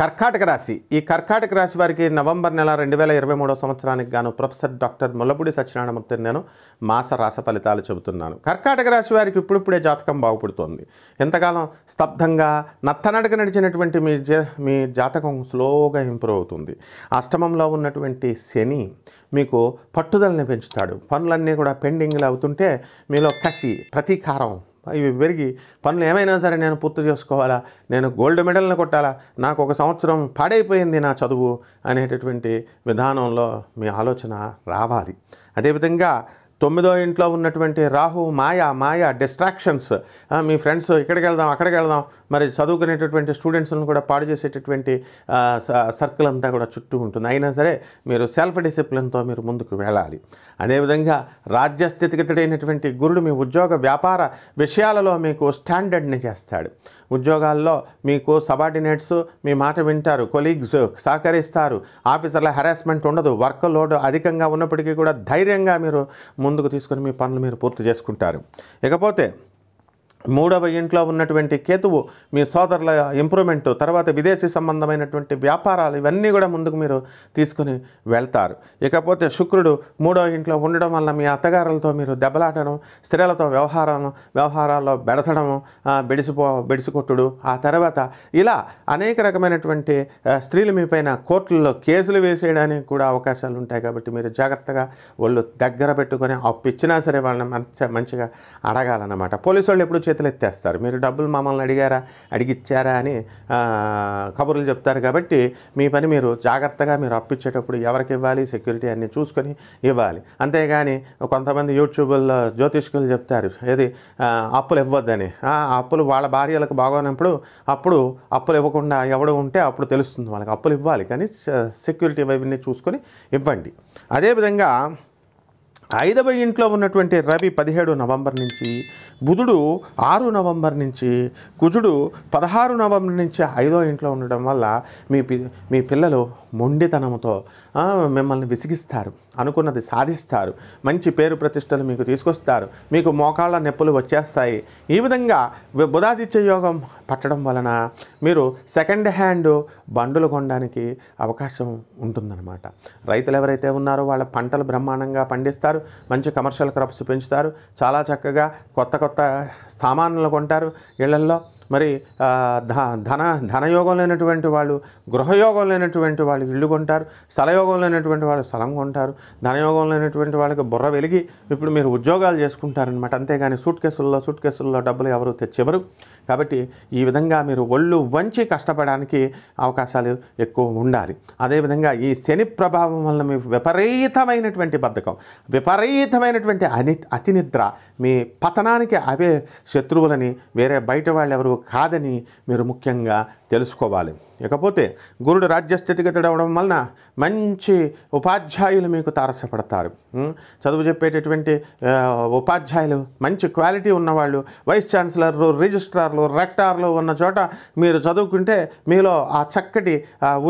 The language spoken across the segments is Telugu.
కర్కాటక రాశి ఈ కర్కాటక రాశి వారికి నవంబర్ నెల రెండు వేల ఇరవై మూడో సంవత్సరానికి గాను ప్రొఫెసర్ డాక్టర్ ముల్లపూడి సత్యనారాయణమూర్తి నేను మాస రాస ఫలితాలు చెబుతున్నాను కర్కాటక రాశి వారికి ఇప్పుడిప్పుడే జాతకం బాగుపడుతోంది ఎంతకాలం స్తబ్దంగా నత్తనడక నడిచినటువంటి మీ మీ జాతకం స్లోగా ఇంప్రూవ్ అవుతుంది అష్టమంలో ఉన్నటువంటి శని మీకు పట్టుదలని పెంచుతాడు పనులన్నీ కూడా పెండింగ్లు అవుతుంటే మీలో కసి ప్రతీకారం ఇవి పెరిగి పనులు ఏమైనా సరే నేను పూర్తి చేసుకోవాలా నేను గోల్డ్ మెడల్ని కొట్టాలా నాకు ఒక సంవత్సరం పాడైపోయింది నా చదువు అనేటటువంటి విధానంలో మీ ఆలోచన రావాలి అదేవిధంగా తొమ్మిదో ఇంట్లో ఉన్నటువంటి రాహు మాయా మాయా డిస్ట్రాక్షన్స్ మీ ఫ్రెండ్స్ ఇక్కడికి వెళ్దాం అక్కడికి వెళ్దాం మరి చదువుకునేటటువంటి స్టూడెంట్స్ని కూడా పాడు చేసేటటువంటి సర్కిల్ అంతా కూడా చుట్టూ ఉంటుంది అయినా సరే మీరు సెల్ఫ్ డిసిప్లిన్తో మీరు ముందుకు వెళ్ళాలి అదేవిధంగా రాజ్యస్థితిగతుడైనటువంటి గురుడు మీ ఉద్యోగ వ్యాపార విషయాలలో మీకు స్టాండర్డ్ని చేస్తాడు ఉద్యోగాల్లో మీకు సబార్డినేట్స్ మీ మాట వింటారు కొలీగ్స్ సహకరిస్తారు ఆఫీసర్ల హెరాస్మెంట్ ఉండదు వర్క్ లోడ్ అధికంగా ఉన్నప్పటికీ కూడా ధైర్యంగా మీరు ముందుకు తీసుకొని మీ పనులు మీరు పూర్తి చేసుకుంటారు ఇకపోతే మూడవ ఇంట్లో ఉన్నటువంటి కేతువు మీ సోదరుల ఇంప్రూవ్మెంట్ తర్వాత విదేశీ సంబంధమైనటువంటి వ్యాపారాలు ఇవన్నీ కూడా ముందుకు మీరు తీసుకుని వెళ్తారు ఇకపోతే శుక్రుడు మూడవ ఇంట్లో ఉండడం వల్ల మీ అత్తగారులతో మీరు దెబ్బలాటడం స్త్రీలతో వ్యవహారం వ్యవహారాల్లో బెడసడం బెడిసిపో బెడిసికొట్టుడు ఆ తర్వాత ఇలా అనేక రకమైనటువంటి స్త్రీలు మీపైన కోర్టుల్లో కేసులు వేసేయడానికి కూడా అవకాశాలు ఉంటాయి కాబట్టి మీరు జాగ్రత్తగా వాళ్ళు దగ్గర పెట్టుకొని అప్పు ఇచ్చినా సరే వాళ్ళని మంచి మంచిగా అడగాలన్నమాట పోలీసు వాళ్ళు ఎప్పుడు చేతులు ఎత్తేస్తారు మీరు డబ్బులు మమ్మల్ని అడిగారా అడిగిచ్చారా అని కబుర్లు చెప్తారు కాబట్టి మీ పని మీరు జాగ్రత్తగా మీరు అప్పిచ్చేటప్పుడు ఎవరికి ఇవ్వాలి సెక్యూరిటీ అన్ని చూసుకొని ఇవ్వాలి అంతేగాని కొంతమంది యూట్యూబుల్లో జ్యోతిష్కులు చెప్తారు ఏది అప్పులు ఇవ్వద్దని అప్పులు వాళ్ళ భార్యలకు బాగోనప్పుడు అప్పుడు అప్పులు ఇవ్వకుండా ఎవడు ఉంటే అప్పుడు తెలుస్తుంది వాళ్ళకి అప్పులు ఇవ్వాలి కానీ సెక్యూరిటీ వైపు చూసుకొని ఇవ్వండి అదేవిధంగా ఐదవ ఇంట్లో ఉన్నటువంటి రవి పదిహేడు నవంబర్ నుంచి బుధుడు ఆరు నవంబర్ నుంచి కుజుడు పదహారు నవంబర్ నుంచి ఐదో ఇంట్లో ఉండడం వల్ల మీ మీ పిల్లలు మొండితనంతో మిమ్మల్ని విసిగిస్తారు అనుకున్నది సాధిస్తారు మంచి పేరు ప్రతిష్టలు మీకు తీసుకొస్తారు మీకు మోకాళ్ళ నొప్పులు వచ్చేస్తాయి ఈ విధంగా బుధాదిత్య యోగం పట్టడం వలన మీరు సెకండ్ హ్యాండ్ బండులు కొనడానికి అవకాశం ఉంటుందన్నమాట రైతులు ఎవరైతే ఉన్నారో వాళ్ళ పంటలు బ్రహ్మాండంగా పండిస్తారు మంచి కమర్షియల్ క్రాప్స్ పెంచుతారు చాలా చక్కగా కొత్త కొత్త సామాన్లు కొంటారు ఇళ్లల్లో మరి ధ ధన ధనయోగం లేనటువంటి వాళ్ళు గృహయోగం లేనటువంటి వాళ్ళు ఇల్లు కొంటారు స్థలయోగం లేనటువంటి వాళ్ళు స్థలం కొంటారు ధనయోగం లేనటువంటి వాళ్ళకి బుర్ర వెలిగి ఇప్పుడు మీరు ఉద్యోగాలు చేసుకుంటారనమాట అంతేగాని సూట్ కేసుల్లో సూట్ కేసుల్లో డబ్బులు ఎవరు తెచ్చెవరు కాబట్టి ఈ విధంగా మీరు ఒళ్ళు వంచి కష్టపడడానికి అవకాశాలు ఎక్కువ ఉండాలి అదేవిధంగా ఈ శని ప్రభావం వల్ల మీ విపరీతమైనటువంటి బద్ధకం విపరీతమైనటువంటి అని అతినిద్ర మీ పతనానికి అవే శత్రువులని వేరే బయట వాళ్ళు ఎవరు కాదని మీరు ముఖ్యంగా తెలుసుకోవాలి ఇకపోతే గురుడు రాజ్యస్థితిగతుడవడం వలన మంచి ఉపాధ్యాయులు మీకు తారసపడతారు చదువు చెప్పేటటువంటి ఉపాధ్యాయులు మంచి క్వాలిటీ ఉన్నవాళ్ళు వైస్ ఛాన్సలర్లు రిజిస్ట్రార్లు రెక్టార్లు ఉన్న చోట మీరు చదువుకుంటే మీలో ఆ చక్కటి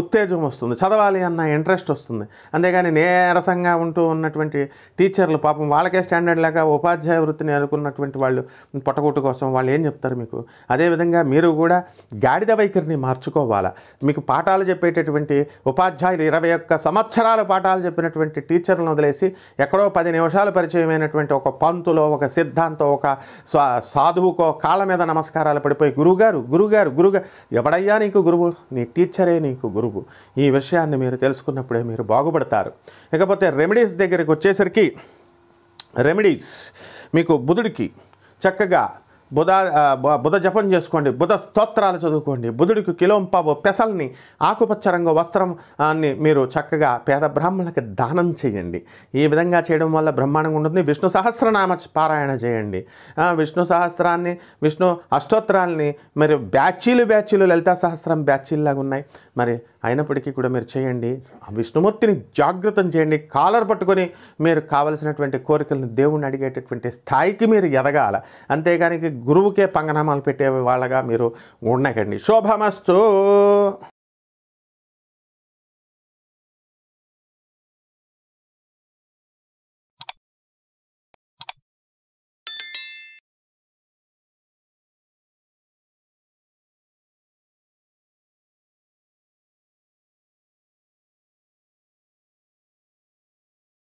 ఉత్తేజం వస్తుంది చదవాలి అన్న ఇంట్రెస్ట్ వస్తుంది అంతేగాని నేరసంగా ఉంటూ ఉన్నటువంటి టీచర్లు పాపం వాళ్ళకే స్టాండర్డ్ లాగా ఉపాధ్యాయ వృత్తిని అనుకున్నటువంటి వాళ్ళు పొట్టగొట్టు కోసం వాళ్ళు ఏం చెప్తారు మీకు అదేవిధంగా మీరు కూడా గాడిద వైఖరిని మార్చుకోవాలా మీకు పాఠాలు చెప్పేటటువంటి ఉపాధ్యాయులు ఇరవై ఒక్క సంవత్సరాల పాఠాలు చెప్పినటువంటి టీచర్లను వదిలేసి ఎక్కడో పది నిమిషాలు పరిచయమైనటువంటి ఒక పంతులో ఒక సిద్ధాంతం ఒక సాధువుకో కాళ్ళ మీద నమస్కారాలు పడిపోయి గురుగారు గురుగారు గురుగారు ఎవడయ్యా నీకు గురువు నీ టీచరే నీకు గురువు ఈ విషయాన్ని మీరు తెలుసుకున్నప్పుడే మీరు బాగుపడతారు ఇకపోతే రెమెడీస్ దగ్గరికి వచ్చేసరికి రెమెడీస్ మీకు బుధుడికి చక్కగా బుధ బుధ జపం చేసుకోండి బుధ స్తోత్రాలు చదువుకోండి బుధుడికి కిలోంపాబు పెసల్ని ఆకుపచ్చ రంగు వస్త్రంని మీరు చక్కగా పేద బ్రాహ్మణులకి దానం చేయండి ఈ విధంగా చేయడం వల్ల బ్రహ్మాండంగా ఉంటుంది విష్ణు సహస్రనామ పారాయణ చేయండి విష్ణు సహస్రాన్ని విష్ణు అష్టోత్తరాల్ని మరి బ్యాచీలు బ్యాచీలు లలితా సహస్రం బ్యాచీల్లాగా ఉన్నాయి మరి అయినప్పటికీ కూడా మీరు చేయండి విష్ణుమూర్తిని జాగ్రత్తం చేయండి కాలర్ పట్టుకొని మీరు కావలసినటువంటి కోరికలను దేవుణ్ణి అడిగేటటువంటి స్థాయికి మీరు ఎదగాల అంతేగానికి గురువుకే పంగనామాలు పెట్టే వాళ్ళగా మీరు ఉండకండి శోభమస్తు